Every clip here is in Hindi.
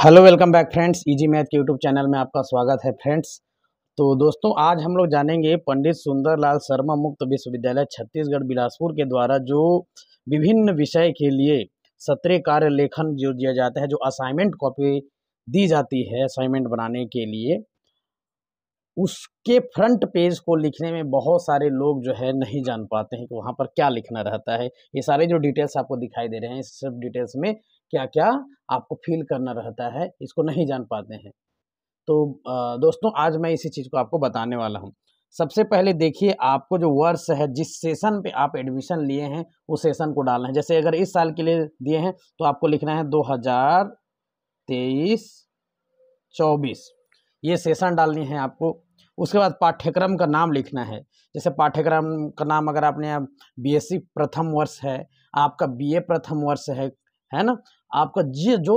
hello welcome back friends easy e math के यूट्यूब चैनल में आपका स्वागत है फ्रेंड्स तो दोस्तों आज हम लोग जानेंगे पंडित सुंदरलाल शर्मा मुक्त विश्वविद्यालय छत्तीसगढ़ बिलासपुर के द्वारा जो विभिन्न विषय के लिए सत्रह कार्य लेखन जो दिया जाता है जो असाइनमेंट कॉपी दी जाती है असाइनमेंट बनाने के लिए उसके फ्रंट पेज को लिखने में बहुत सारे लोग जो है नहीं जान पाते हैं कि वहाँ पर क्या लिखना रहता है ये सारे जो डिटेल्स आपको दिखाई दे रहे हैं इस सब डिटेल्स में क्या क्या आपको फील करना रहता है इसको नहीं जान पाते हैं तो दोस्तों आज मैं इसी चीज़ को आपको बताने वाला हूँ सबसे पहले देखिए आपको जो वर्ष है जिस सेशन पे आप एडमिशन लिए हैं उस सेशन को डालना है जैसे अगर इस साल के लिए दिए हैं तो आपको लिखना है दो हज़ार तेईस चौबीस ये सेशन डालनी है आपको उसके बाद पाठ्यक्रम का नाम लिखना है जैसे पाठ्यक्रम का नाम अगर आपने अब बीएससी प्रथम वर्ष है आपका बी प्रथम वर्ष है है ना आपका जी जो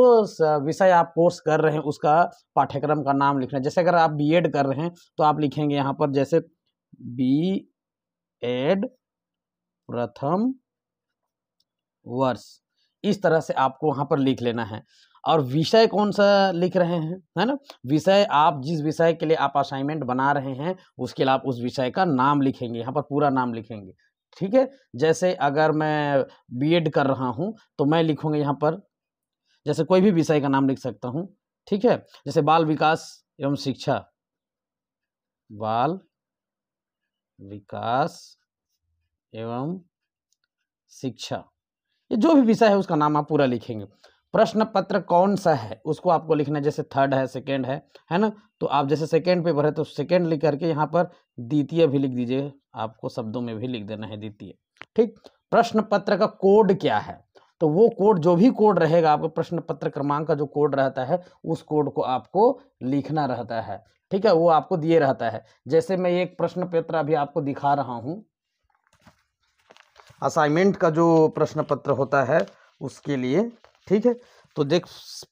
विषय आप कोर्स कर रहे हैं उसका पाठ्यक्रम का नाम लिखना जैसे अगर आप बीएड कर रहे हैं तो आप लिखेंगे यहाँ पर जैसे बी एड प्रथम वर्ष इस तरह से आपको वहाँ पर लिख लेना है और विषय कौन सा लिख रहे हैं है ना विषय आप जिस विषय के लिए आप असाइनमेंट बना रहे हैं उसके लिए आप उस विषय का नाम लिखेंगे यहाँ पर पूरा नाम लिखेंगे ठीक है जैसे अगर मैं बीएड कर रहा हूँ तो मैं लिखूँगा यहाँ पर जैसे कोई भी विषय का नाम लिख सकता हूँ ठीक है जैसे बाल विकास एवं शिक्षा बाल विकास एवं शिक्षा ये जो भी विषय है उसका नाम आप पूरा लिखेंगे प्रश्न पत्र कौन सा है उसको आपको लिखना है जैसे थर्ड है सेकेंड है है ना तो आप जैसे सेकेंड पेपर है तो सेकेंड लिख करके यहाँ पर द्वितीय भी लिख दीजिए आपको शब्दों में भी लिख देना है द्वितीय ठीक प्रश्न पत्र का कोड क्या है तो वो कोड जो भी कोड रहेगा आपका प्रश्न पत्र क्रमांक का जो कोड रहता है उस कोड को आपको लिखना रहता है ठीक है वो आपको दिए रहता है जैसे मैं एक प्रश्न पत्र अभी आपको दिखा रहा हूँ असाइनमेंट का जो प्रश्न पत्र होता है उसके लिए ठीक है तो देख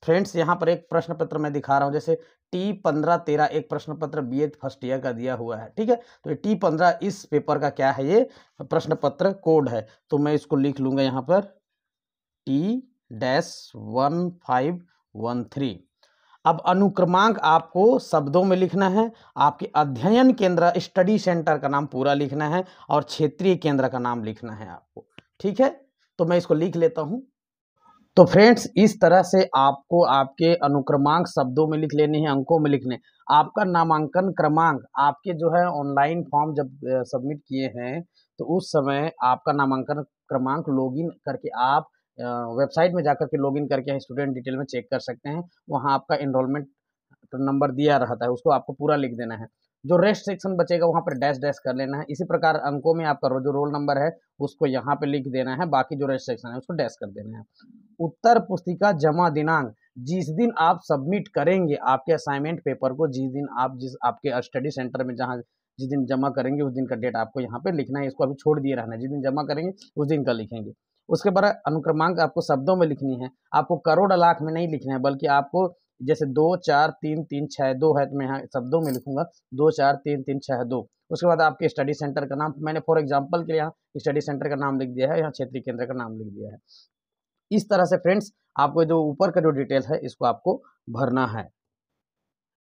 फ्रेंड्स यहाँ पर एक प्रश्न पत्र मैं दिखा रहा हूँ जैसे टी पंद्रह तेरह एक प्रश्न पत्र बी एड फर्स्ट ईयर का दिया हुआ है ठीक है तो ये टी पंद्रह इस पेपर का क्या है ये प्रश्न पत्र कोड है तो मैं इसको लिख लूंगा यहाँ पर T dash one five one three अब अनुक्रमांक आपको शब्दों में लिखना है आपके अध्ययन केंद्र स्टडी सेंटर का नाम पूरा लिखना है और क्षेत्रीय केंद्र का नाम लिखना है आपको ठीक है तो मैं इसको लिख लेता हूँ तो फ्रेंड्स इस तरह से आपको आपके अनुक्रमांक शब्दों में लिख लेने हैं अंकों में लिखने आपका नामांकन क्रमांक आपके जो है ऑनलाइन फॉर्म जब सबमिट किए हैं तो उस समय आपका नामांकन क्रमांक लॉगिन करके आप वेबसाइट में जाकर के लॉगिन करके स्टूडेंट डिटेल में चेक कर सकते हैं वहाँ आपका इनरोलमेंट नंबर दिया रहता है उसको आपको पूरा लिख देना है जो रेस्ट सेक्शन बचेगा वहाँ पर डैश डैश कर लेना है इसी प्रकार अंकों में आपका जो रोल नंबर है उसको यहाँ पे लिख देना है बाकी जो रेस्ट सेक्शन है उसको डैश कर देना है उत्तर पुस्तिका जमा दिनांक जिस दिन आप सबमिट करेंगे आपके असाइनमेंट पेपर को जिस दिन आप जिस आपके स्टडी सेंटर में जहाँ जिस दिन जमा करेंगे उस दिन का डेट आपको यहाँ पे लिखना है इसको अभी छोड़ दिए रहना है जिस दिन जमा करेंगे उस दिन का लिखेंगे उसके बाद अनुक्रमांक आपको शब्दों में लिखनी है आपको करोड़ लाख में नहीं लिखना है बल्कि आपको जैसे दो चार तीन तीन छः दो है तो मैं यहाँ शब्दों में लिखूंगा दो चार तीन तीन छः दो उसके बाद आपके स्टडी सेंटर का नाम मैंने फॉर एग्जाम्पल के लिए यहाँ स्टडी सेंटर का नाम लिख दिया है यहाँ क्षेत्रीय केंद्र का नाम लिख दिया है इस तरह से फ्रेंड्स आपको जो ऊपर का जो डिटेल है इसको आपको भरना है